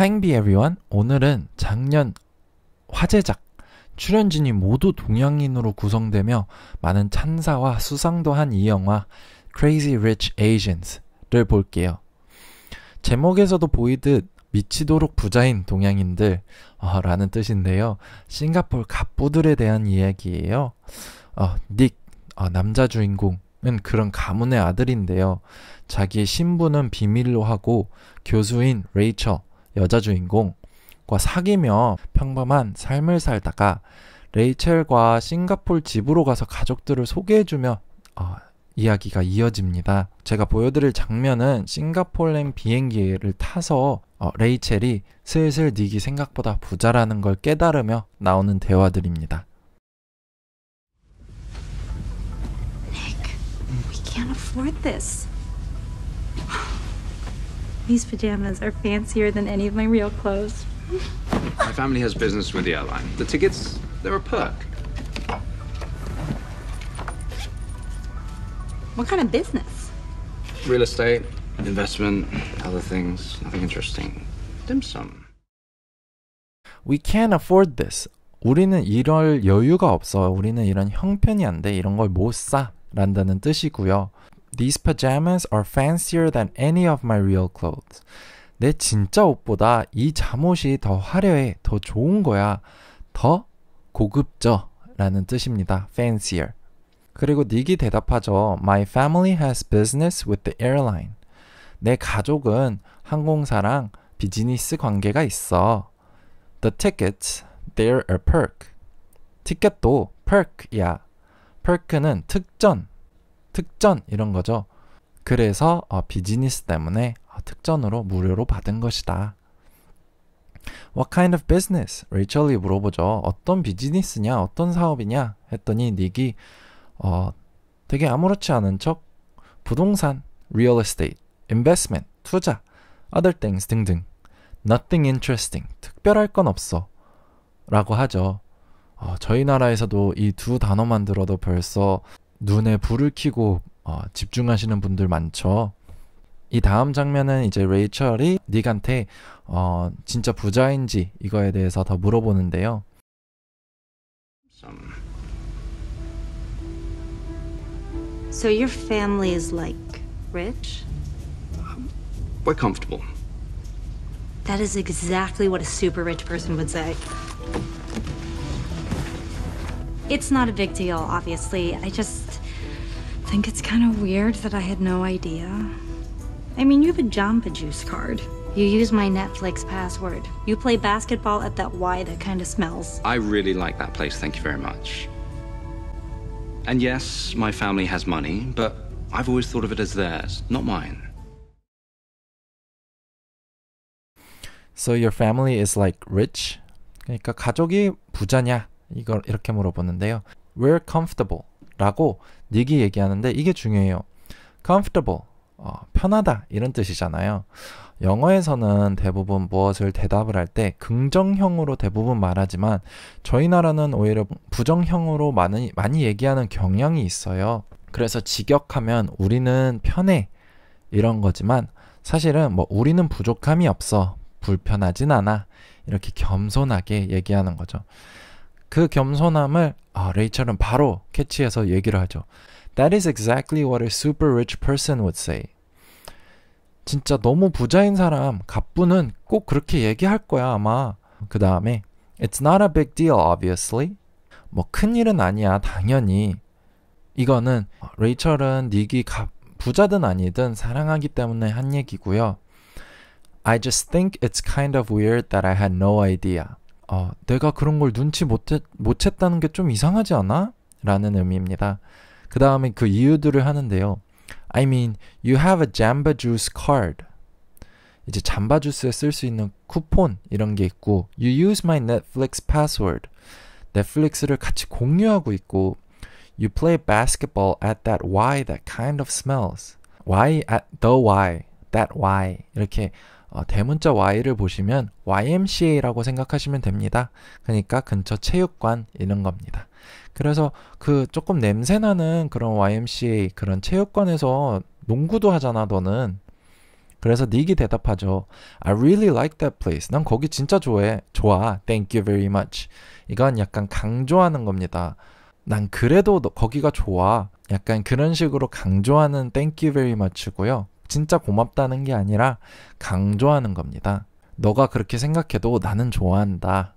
하잉비 에리원 오늘은 작년 화제작 출연진이 모두 동양인으로 구성되며 많은 찬사와 수상도 한 이 영화 Crazy Rich Asians를 볼게요. 제목에서도 보이듯 미치도록 부자인 동양인들 어, 라는 뜻인데요. 싱가폴 갑부들에 대한 이야기예요. 어, 닉 어, 남자 주인공 은 그런 가문의 아들인데요. 자기의 신분은 비밀로 하고 교수인 레이처 여자 주인공과 사귀며 평범한 삶을 살다가 레이첼과 싱가폴 집으로 가서 가족들을 소개해주며 어, 이야기가 이어집니다. 제가 보여드릴 장면은 싱가폴행 비행기를 타서 어, 레이첼이 슬슬 닉이 생각보다 부자라는 걸 깨달으며 나오는 대화들입니다. Nick, we can't afford this. These pajamas are fancier than any of my real clothes. my family has business with the airline. The tickets, they're a perk. What kind of business? Real estate, investment, other things. Nothing interesting. Dim sum. We can't afford this. 우리는 이럴 여유가 없어. 우리는 이런 형편이 안 돼. 이런 걸 못 사. 란다는 뜻이고요. These pajamas are fancier than any of my real clothes. 내 진짜 옷보다 이 잠옷이 더 화려해, 더 좋은 거야, 더 고급져 라는 뜻입니다. fancier. 그리고 닉이 대답하죠. My family has business with the airline. 내 가족은 항공사랑 비즈니스 관계가 있어. The tickets, they're a perk. 티켓도 perk야. perk는 특전, 특전 이런 거죠. 그래서 어, 비즈니스 때문에 어, 특전으로 무료로 받은 것이다. What kind of business? 레이첼이 물어보죠. 어떤 비즈니스냐, 어떤 사업이냐 했더니 닉이 어, 되게 아무렇지 않은 척 부동산, real estate, investment, 투자, other things 등등 nothing interesting, 특별할 건 없어 라고 하죠. 어, 저희 나라에서도 이 두 단어만 들어도 벌써 눈에 불을 켜고 어, 집중하시는 분들 많죠. 이 다음 장면은 이제 레이첼이 닉한테 어, 진짜 부자인지 이거에 대해서 더 물어보는데요. So your family is like rich? We're comfortable. That is exactly what a super rich person would say. It's not a big deal, obviously. I just think it's kind of weird that I had no idea? I mean, you have a Jamba Juice card. You use my Netflix password. You play basketball at that Y that kind of smells. I really like that place, thank you very much. And yes, my family has money, but I've always thought of it as theirs, not mine. So your family is like rich? 그러니까 가족이 부자냐? 이걸 이렇게 물어보는데요. We're comfortable 라고 닉이 얘기하는데 이게 중요해요. comfortable, 어, 편하다 이런 뜻이잖아요. 영어에서는 대부분 무엇을 대답을 할 때 긍정형으로 대부분 말하지만 저희 나라는 오히려 부정형으로 많이, 많이 얘기하는 경향이 있어요. 그래서 직역하면 우리는 편해 이런 거지만 사실은 뭐 우리는 부족함이 없어 불편하진 않아 이렇게 겸손하게 얘기하는 거죠. 그 겸손함을 아, 레이첼은 바로 캐치해서 얘기를 하죠. That is exactly what a super rich person would say. 진짜 너무 부자인 사람, 갑부는 꼭 그렇게 얘기할 거야, 아마. 그 다음에, It's not a big deal, obviously. 뭐, 큰일은 아니야, 당연히. 이거는, 레이첼은 닉이 갑, 부자든 아니든 사랑하기 때문에 한 얘기고요. I just think it's kind of weird that I had no idea. 어, 내가 그런 걸 눈치 못, 못 챘다는 게 좀 이상하지 않아? 라는 의미입니다. 그 다음에 그 이유들을 하는데요. I mean, you have a Jamba Juice card. 이제 잠바 주스에 쓸 수 있는 쿠폰 이런 게 있고 you use my Netflix password. 넷플릭스를 같이 공유하고 있고 you play basketball at that Y that kind of smells. Y at the Y that Y 이렇게 어, 대문자 Y를 보시면 YMCA라고 생각하시면 됩니다. 그러니까 근처 체육관 이런 겁니다. 그래서 그 조금 냄새나는 그런 YMCA 그런 체육관에서 농구도 하잖아 너는. 그래서 닉이 대답하죠. I really like that place. 난 거기 진짜 좋아해. 좋아. Thank you very much. 이건 약간 강조하는 겁니다. 난 그래도 거기가 좋아. 약간 그런 식으로 강조하는 thank you very much고요. 진짜 고맙다는 게 아니라 강조하는 겁니다. 너가 그렇게 생각해도 나는 좋아한다.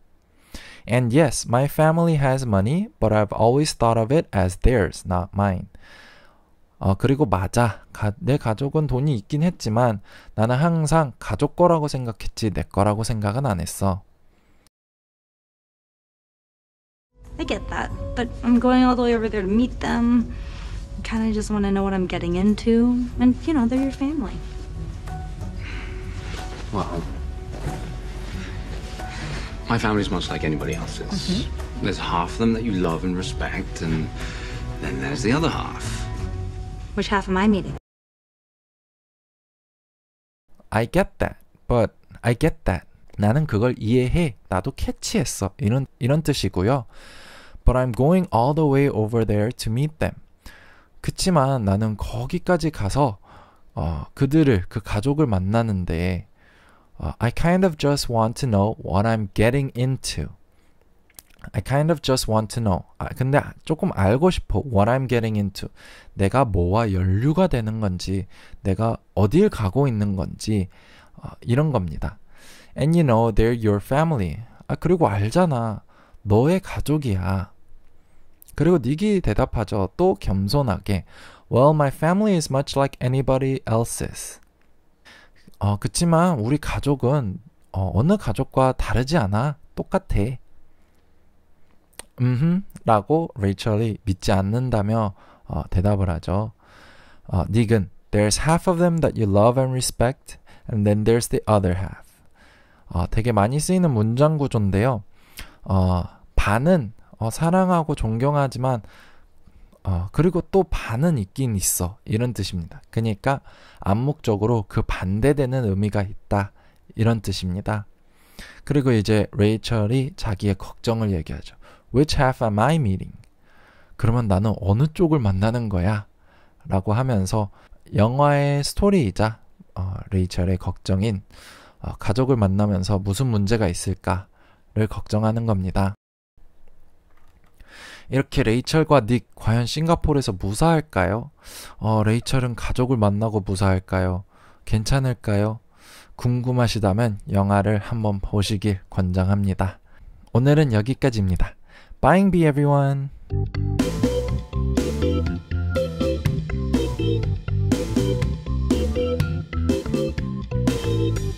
And yes, my family has money, but I've always thought of it as theirs, not mine. 어, 그리고 맞아. 가, 내 가족은 돈이 있긴 했지만 나는 항상 가족 거라고 생각했지 내 거라고 생각은 안 했어. I get that, but I'm going all the way over there to meet them. kind of just want to know what I'm getting into. And, you know, they're your family. Well, my family's much like anybody else's. Mm -hmm. There's half of them that you love and respect, and then there's the other half. Which half am I meeting? I get that, but I get that. 나는 그걸 이해해. 나도 캐치했어. 이런 이런 뜻이고요. But I'm going all the way over there to meet them. 그치만 나는 거기까지 가서 어, 그들을 그 가족을 만나는데 uh, I kind of just want to know what I'm getting into. I kind of just want to know. 아, 근데 조금 알고 싶어. What I'm getting into. 내가 뭐와 연류가 되는 건지, 내가 어딜 가고 있는 건지 어, 이런 겁니다. And you know they're your family. 아 그리고 알잖아. 너의 가족이야. 그리고 닉이 대답하죠. 또 겸손하게 Well, my family is much like anybody else's. 어, 그치만 우리 가족은 어, 느 가족과 다르지 않아. 똑같아. 음, 라고 레이첼이 믿지 않는다며 어, 대답을 하죠. 어, 닉은 There's half of them that you love and respect, and then there's the other half. 어, 되게 많이 쓰이는 문장 구조인데요. 어, 반은 어, 사랑하고 존경하지만 어, 그리고 또 반은 있긴 있어. 이런 뜻입니다. 그러니까 암묵적으로 그 반대되는 의미가 있다. 이런 뜻입니다. 그리고 이제 레이첼이 자기의 걱정을 얘기하죠. Which half am I meeting? 그러면 나는 어느 쪽을 만나는 거야? 라고 하면서 영화의 스토리이자 어, 레이첼의 걱정인 어, 가족을 만나면서 무슨 문제가 있을까를 걱정하는 겁니다. 이렇게 레이첼과 닉 과연 싱가포르에서 무사할까요? 어, 레이첼은 가족을 만나고 무사할까요? 괜찮을까요? 궁금하시다면 영화를 한번 보시길 권장합니다. 오늘은 여기까지입니다. b y i be everyone!